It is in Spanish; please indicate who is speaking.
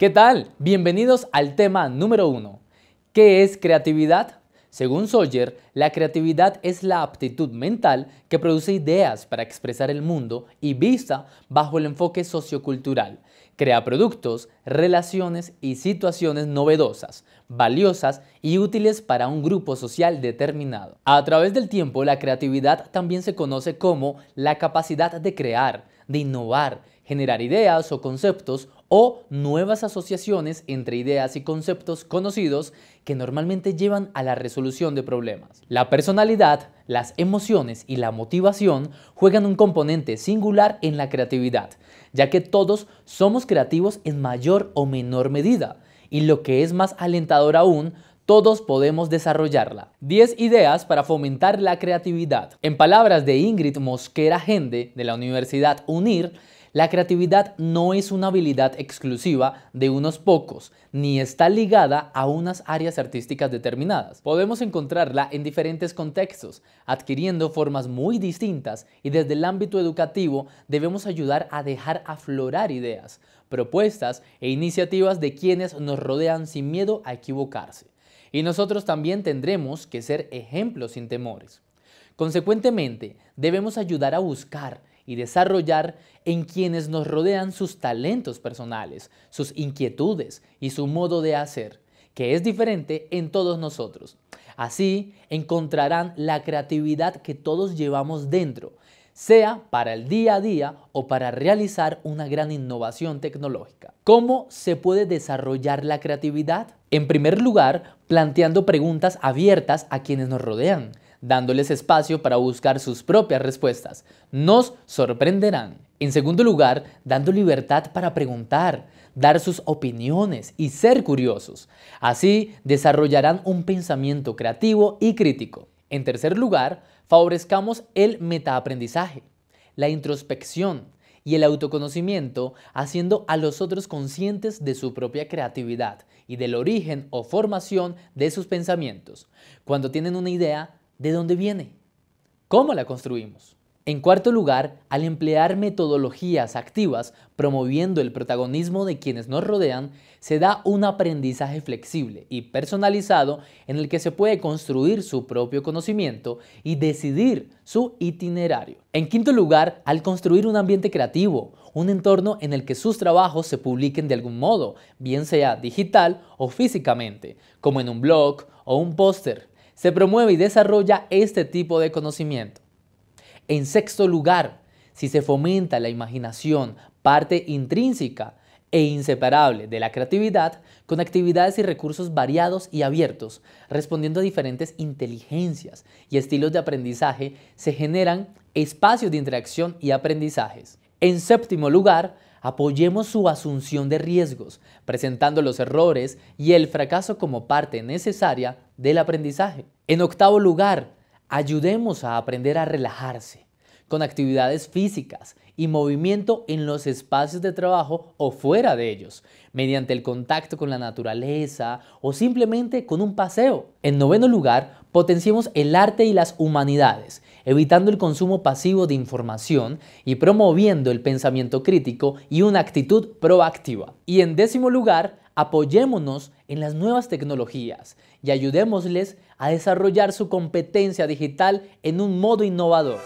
Speaker 1: ¿Qué tal? Bienvenidos al tema número uno. ¿Qué es creatividad? Según Sawyer, la creatividad es la aptitud mental que produce ideas para expresar el mundo y vista bajo el enfoque sociocultural. Crea productos, relaciones y situaciones novedosas, valiosas y útiles para un grupo social determinado. A través del tiempo, la creatividad también se conoce como la capacidad de crear, de innovar, generar ideas o conceptos o nuevas asociaciones entre ideas y conceptos conocidos que normalmente llevan a la resolución de problemas. La personalidad, las emociones y la motivación juegan un componente singular en la creatividad, ya que todos somos creativos en mayor o menor medida, y lo que es más alentador aún, todos podemos desarrollarla. 10 ideas para fomentar la creatividad. En palabras de Ingrid Mosquera Gende de la Universidad UNIR, la creatividad no es una habilidad exclusiva de unos pocos, ni está ligada a unas áreas artísticas determinadas. Podemos encontrarla en diferentes contextos, adquiriendo formas muy distintas y desde el ámbito educativo debemos ayudar a dejar aflorar ideas, propuestas e iniciativas de quienes nos rodean sin miedo a equivocarse. Y nosotros también tendremos que ser ejemplos sin temores. Consecuentemente, debemos ayudar a buscar, y desarrollar en quienes nos rodean sus talentos personales, sus inquietudes y su modo de hacer, que es diferente en todos nosotros. Así encontrarán la creatividad que todos llevamos dentro, sea para el día a día o para realizar una gran innovación tecnológica. ¿Cómo se puede desarrollar la creatividad? En primer lugar, planteando preguntas abiertas a quienes nos rodean dándoles espacio para buscar sus propias respuestas. Nos sorprenderán. En segundo lugar, dando libertad para preguntar, dar sus opiniones y ser curiosos. Así desarrollarán un pensamiento creativo y crítico. En tercer lugar, favorezcamos el metaaprendizaje, la introspección, y el autoconocimiento, haciendo a los otros conscientes de su propia creatividad y del origen o formación de sus pensamientos. Cuando tienen una idea, ¿De dónde viene? ¿Cómo la construimos? En cuarto lugar, al emplear metodologías activas promoviendo el protagonismo de quienes nos rodean, se da un aprendizaje flexible y personalizado en el que se puede construir su propio conocimiento y decidir su itinerario. En quinto lugar, al construir un ambiente creativo, un entorno en el que sus trabajos se publiquen de algún modo, bien sea digital o físicamente, como en un blog o un póster se promueve y desarrolla este tipo de conocimiento. En sexto lugar, si se fomenta la imaginación, parte intrínseca e inseparable de la creatividad, con actividades y recursos variados y abiertos, respondiendo a diferentes inteligencias y estilos de aprendizaje, se generan espacios de interacción y aprendizajes. En séptimo lugar, apoyemos su asunción de riesgos, presentando los errores y el fracaso como parte necesaria del aprendizaje. En octavo lugar, ayudemos a aprender a relajarse con actividades físicas y movimiento en los espacios de trabajo o fuera de ellos, mediante el contacto con la naturaleza o simplemente con un paseo. En noveno lugar, potenciemos el arte y las humanidades, evitando el consumo pasivo de información y promoviendo el pensamiento crítico y una actitud proactiva. Y en décimo lugar, apoyémonos en las nuevas tecnologías y ayudémosles a desarrollar su competencia digital en un modo innovador.